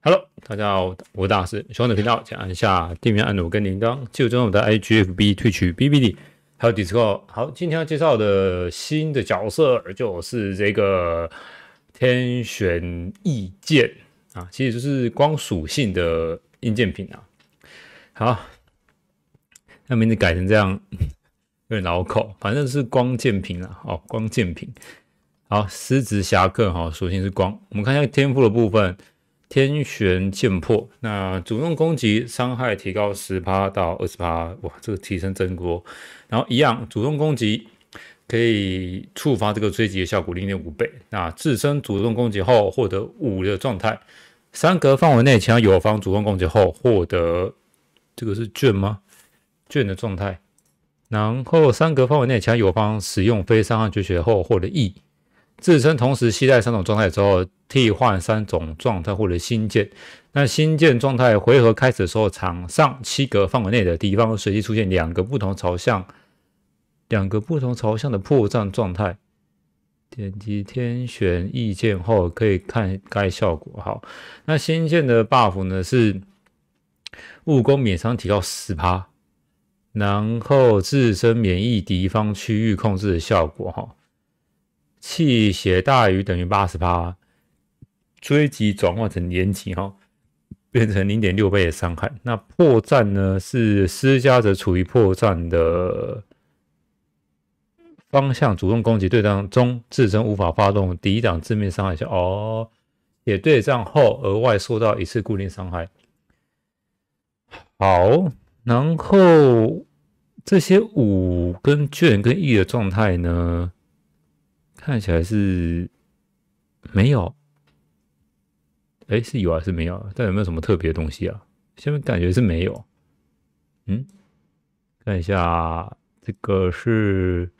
Hello，大家好，我是大师喜安的频道，请一下地面按钮跟铃铛，记住中我的 i g f b 退取 BBD，还有 Discord。好，今天要介绍的新的角色就是这个天选异件啊，其实是光属性的硬件品啊。好，那名字改成这样 有点拗口，反正是光剑品啊，哦，光件品。好，狮子侠客哈，属性是光。我们看一下天赋的部分，天玄剑魄。那主动攻击伤害提高十趴到二十趴，哇，这个提升真多。然后一样，主动攻击可以触发这个追击的效果零点五倍。那自身主动攻击后获得五的状态，三格范围内其他友方主动攻击后获得这个是劵吗？劵的状态。然后三格范围内其他友方使用非伤害绝学后获得 E。自身同时携带三种状态之后，替换三种状态或者新建。那新建状态回合开始的时候，场上七格范围内的敌方随机出现两个不同朝向、两个不同朝向的破绽状态。点击天选意见后可以看该效果。好，那新建的 buff 呢是物攻免伤提高十趴，然后自身免疫敌方区域控制的效果。哈。气血大于等于八十帕，追击转换成连击哦，变成零点六倍的伤害。那破绽呢？是施加者处于破绽的方向，主动攻击对战中，自身无法发动抵挡致命伤害下哦，也对战后额外受到一次固定伤害。好，然后这些五跟卷跟 E 的状态呢？看起来是没有，哎，是有还是没有？但有没有什么特别的东西啊？下面感觉是没有。嗯，看一下这个是，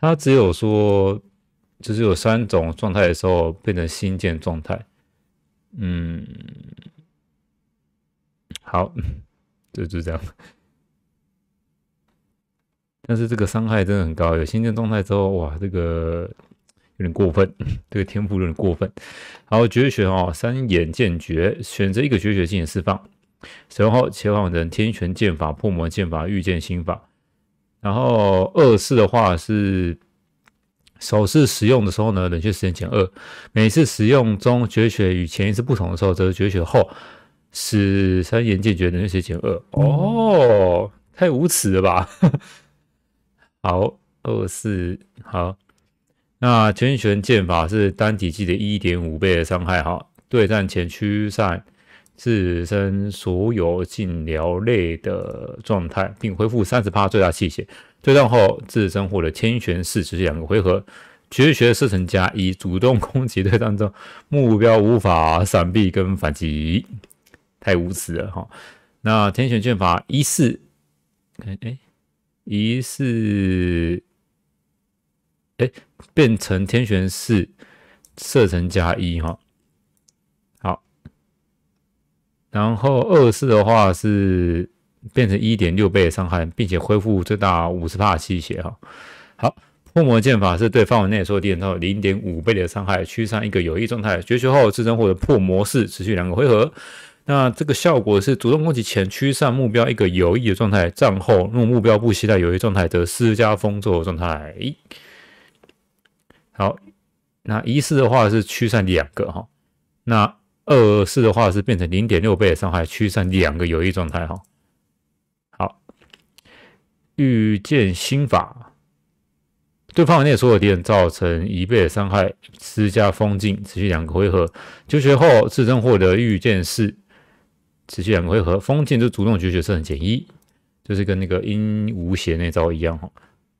它只有说，就是有三种状态的时候变成新建状态。嗯，好，就就这样。但是这个伤害真的很高，有心剑状态之后，哇，这个有点过分，这个天赋有点过分。好，绝学哦，三眼剑诀，选择一个绝学进行释放，使用后切换成天玄剑法、破魔剑法、御剑心法。然后二式的话是，首次使用的时候呢，冷却时间减二；每次使用中绝学与前一次不同的时候，则绝学后使三眼剑诀冷却时间减二。哦，太无耻了吧！好，二四好。那天玄剑法是单体技的一点五倍的伤害。哈，对战前驱散自身所有禁疗类的状态，并恢复三十最大气血。对战后，自身获得天玄四值两个回合，绝学射程加一，主动攻击对战中目标无法闪避跟反击。太无耻了哈！那天玄剑法一四，哎哎。一是，哎，变成天玄四，射程加一哈。好，然后二是的话是变成一点六倍的伤害，并且恢复最大五十帕气血哈。好，破魔剑法是对范围内所有敌人造成零点五倍的伤害，驱散一个有益状态，绝学后自身获得破魔式，持续两个回合。那这个效果是主动攻击前驱散目标一个有益的状态，战后若目标不携带有益状态，则施加封咒状态。好，那一式的话是驱散两个哈，那二式的话是变成零点六倍的伤害，驱散两个有益状态哈。好，御剑心法对范围内所有敌人造成一倍的伤害，施加封禁，持续两个回合。求学后自身获得御剑士持续两个回合，风剑就主动角色是很简易，就是跟那个阴无邪那招一样哈，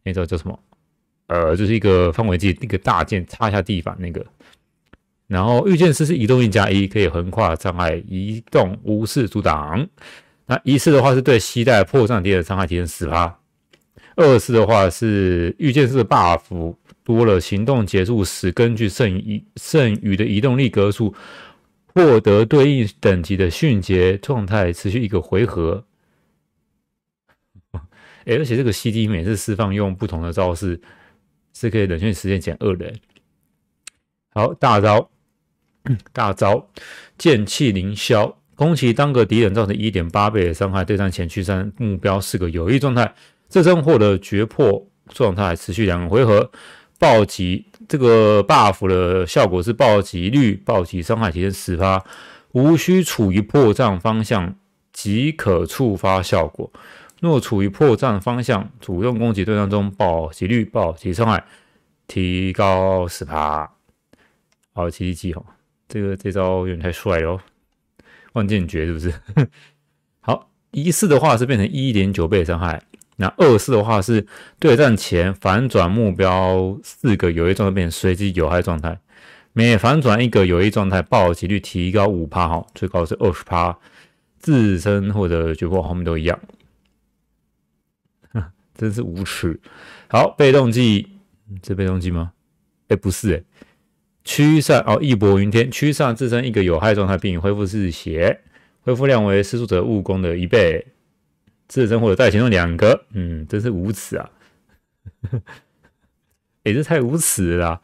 那招叫什么？呃，就是一个范围技，那个大剑插下地板那个。然后御剑师是移动一加一，可以横跨障碍移动，无视阻挡。那一次的话是对膝带破绽敌人伤害提升十趴，二次的话是御剑士的 buff 多了，行动结束时根据剩余剩余的移动力格数。获得对应等级的迅捷状态，持续一个回合。哎，而且这个 CD 每次释放用不同的招式，是可以冷却时间减二的。好，大招，大招，剑气凌霄，攻击单个敌人造成一点八倍的伤害，对战前驱三目标是个有益状态，这阵获得绝破状态，持续两个回合，暴击。这个 buff 的效果是暴击率、暴击伤害提升十趴，无需处于破绽方向即可触发效果。若处于破绽方向，主动攻击对战中暴击率、暴击伤害提高十趴。好，奇迹七哦，这个这招有点太帅哦，万剑绝是不是？好，一次的话是变成一点九倍伤害。那二四的话是对战前反转目标四个有益状态变随机有害状态，每反转一个有益状态，暴击率提高五趴哈，最高是二十趴，自身或者绝破后面都一样，真是无耻。好，被动技，这被动技吗？哎，不是哎，驱散哦，义薄云天，驱散自身一个有害状态并恢复气血，恢复量为施术者武工的一倍。自身或者在其中两个，嗯，真是无耻啊！哎，这太无耻了！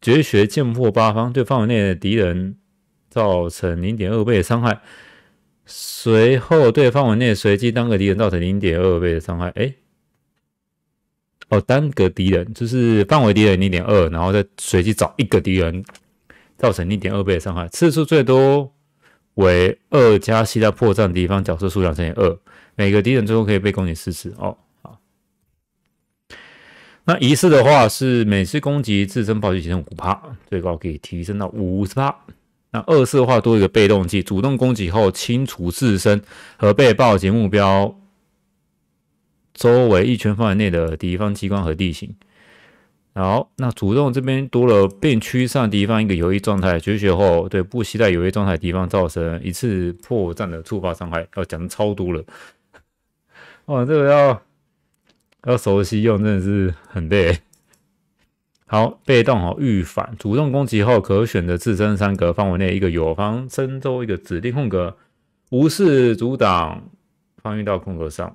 绝学剑破八方，对范围内的敌人造成零点二倍的伤害。随后对范围内随机单个敌人造成零点二倍的伤害。哎，哦，单个敌人就是范围敌人零点二，然后再随机找一个敌人造成零点二倍的伤害，次数最多为二加西他破绽敌方角色数量乘以二。每个敌人最多可以被攻击四次哦好，那一次的话是每次攻击自身暴击提升五趴，最高可以提升到五十趴。那二次的话多一个被动技，主动攻击后清除自身和被暴击目标周围一圈范围内的敌方机关和地形。好，那主动这边多了便驱散敌方一个游移状态，绝学后对不携带游移状态敌方造成一次破绽的触发伤害。要讲的超多了。哦，这个要要熟悉用，真的是很累。好，被动哦，预反，主动攻击后可选择自身三格范围内一个友方深周一个指定空格，无视阻挡，放移到空格上。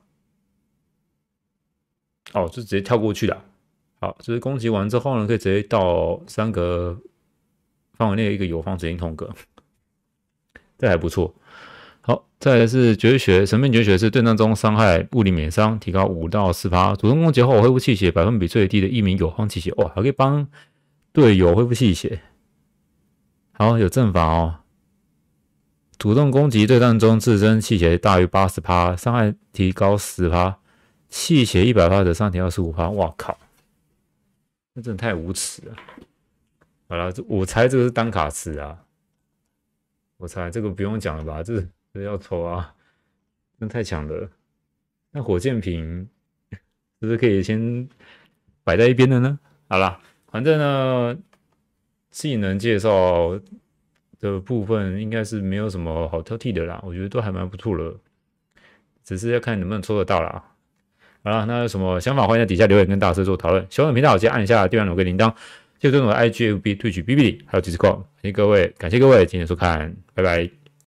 哦，就直接跳过去了。好，就是攻击完之后呢，可以直接到三格范围内一个友方指定空格，这还不错。好，再来是绝学，神秘绝学是对战中伤害物理免伤提高五到十趴，主动攻击后恢复气血百分比最低的一名友方气血，哇，还可以帮队友恢复气血。好，有阵法哦，主动攻击对战中自身气血大于八十趴，伤害提高十趴，气血一百趴的上提二十五趴，哇靠，那真的太无耻了。好了，我猜这个是单卡池啊，我猜这个不用讲了吧，这是。这要抽啊，那太强了。那火箭瓶是不是可以先摆在一边的呢？好啦，反正呢，技能介绍的部分应该是没有什么好挑剔的啦，我觉得都还蛮不错了，只是要看能不能抽得到啦。好了，那有什么想法欢迎在底下留言跟大师做讨论。喜欢的频道，直接按一下订阅钮跟铃铛。就这种 IGFB Twitch BB 还有 Discord，感谢各位，感谢各位今天收看，拜拜。